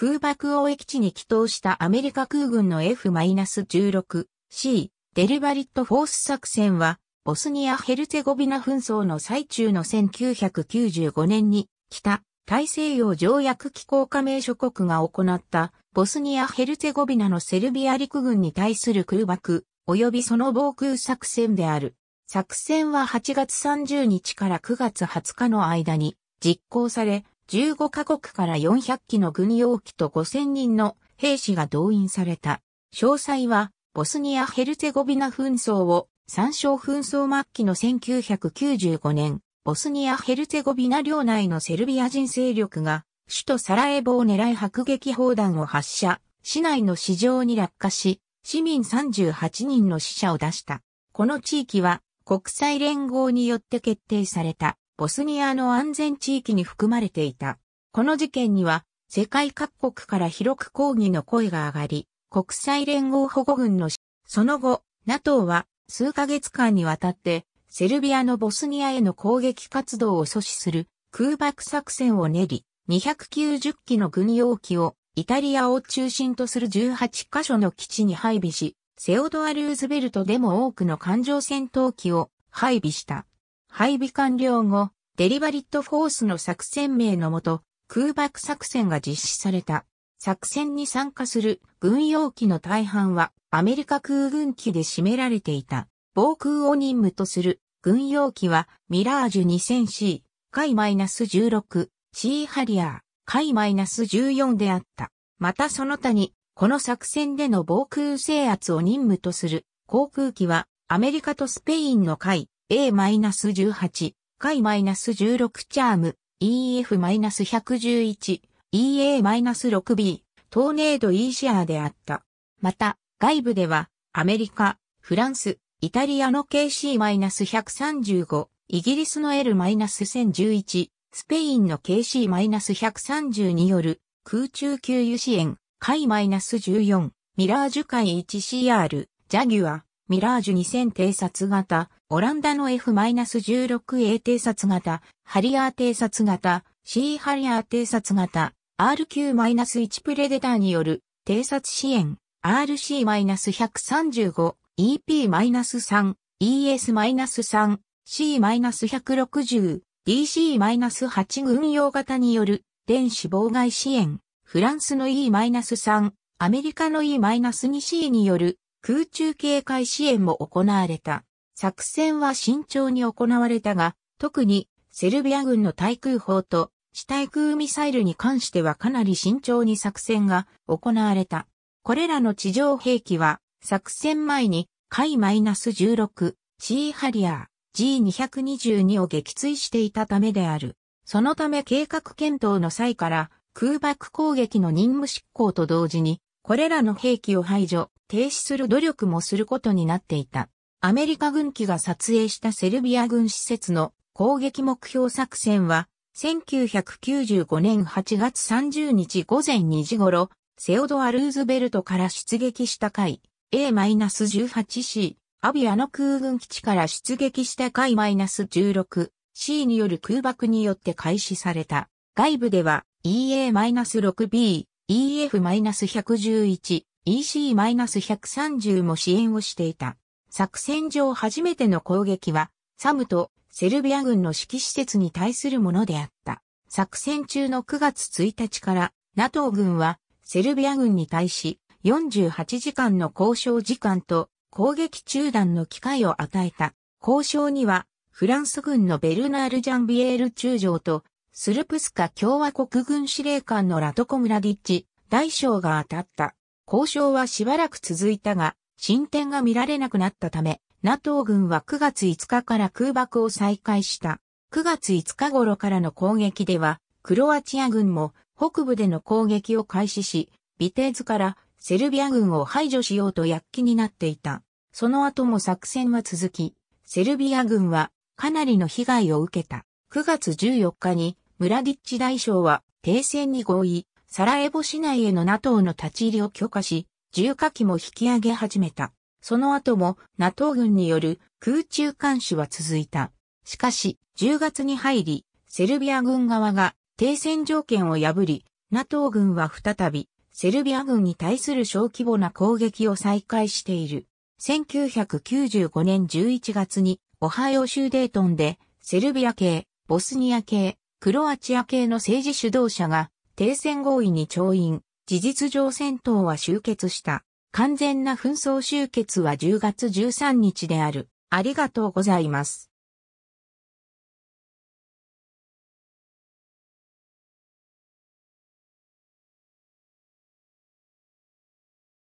空爆を駅地に帰投したアメリカ空軍の F-16C デルバリットフォース作戦は、ボスニア・ヘルツェゴビナ紛争の最中の1995年に、北大西洋条約機構加盟諸国が行ったボスニア・ヘルツェゴビナのセルビア陸軍に対する空爆、及びその防空作戦である。作戦は8月30日から9月20日の間に実行され、15カ国から400機の軍用機と5000人の兵士が動員された。詳細は、ボスニア・ヘルツェゴビナ紛争を、参照紛争末期の1995年、ボスニア・ヘルツェゴビナ領内のセルビア人勢力が、首都サラエボを狙い迫撃砲弾を発射、市内の市場に落下し、市民38人の死者を出した。この地域は、国際連合によって決定された。ボスニアの安全地域に含まれていた。この事件には、世界各国から広く抗議の声が上がり、国際連合保護軍のその後、NATO は数ヶ月間にわたって、セルビアのボスニアへの攻撃活動を阻止する空爆作戦を練り、290機の軍用機をイタリアを中心とする18カ所の基地に配備し、セオドア・ルーズベルトでも多くの艦上戦闘機を配備した。配備完了後、デリバリットフォースの作戦名のもと、空爆作戦が実施された。作戦に参加する軍用機の大半はアメリカ空軍機で占められていた。防空を任務とする軍用機はミラージュ 2000C、海 -16、C ハリアー、海 -14 であった。またその他に、この作戦での防空制圧を任務とする航空機はアメリカとスペインの海、A-18、回 -16 チャーム、EF-111、EA-6B、トーネード E シアーであった。また、外部では、アメリカ、フランス、イタリアの KC-135、イギリスの L-1011、スペインの KC-130 による空中給油支援、回 -14、ミラージュ回 1CR、ジャギュア、ミラージュ2000偵察型、オランダの F-16A 偵察型、ハリアー偵察型、C ハリアー偵察型、RQ-1 プレデターによる偵察支援、RC-135、EP-3、ES-3、C-160、DC-8 軍用型による電子妨害支援、フランスの E-3、アメリカの E-2C による空中警戒支援も行われた。作戦は慎重に行われたが、特にセルビア軍の対空砲と地対空ミサイルに関してはかなり慎重に作戦が行われた。これらの地上兵器は作戦前に海 -16、c ーハリアー、G222 を撃墜していたためである。そのため計画検討の際から空爆攻撃の任務執行と同時に、これらの兵器を排除、停止する努力もすることになっていた。アメリカ軍機が撮影したセルビア軍施設の攻撃目標作戦は、1995年8月30日午前2時頃、セオドア・ルーズベルトから出撃した回、A-18C、アビアの空軍基地から出撃した回 -16C による空爆によって開始された。外部では EA-6B、EF-111、EC-130 も支援をしていた。作戦上初めての攻撃は、サムとセルビア軍の指揮施設に対するものであった。作戦中の9月1日から NATO 軍はセルビア軍に対し48時間の交渉時間と攻撃中断の機会を与えた。交渉にはフランス軍のベルナール・ジャンビエール中将とスルプスカ共和国軍司令官のラトコ・ムラディッチ大将が当たった。交渉はしばらく続いたが、進展が見られなくなったため、NATO 軍は9月5日から空爆を再開した。9月5日頃からの攻撃では、クロアチア軍も北部での攻撃を開始し、ビテーズからセルビア軍を排除しようと躍起になっていた。その後も作戦は続き、セルビア軍はかなりの被害を受けた。9月14日にムラディッチ大将は停戦に合意、サラエボ市内への NATO の立ち入りを許可し、重火器も引き上げ始めた。その後も NATO 軍による空中監視は続いた。しかし、10月に入り、セルビア軍側が停戦条件を破り、NATO 軍は再びセルビア軍に対する小規模な攻撃を再開している。1995年11月にオハイオ州デートンでセルビア系、ボスニア系、クロアチア系の政治主導者が停戦合意に調印、事実上戦闘は終結した。完全な紛争終結は10月13日である。ありがとうございます。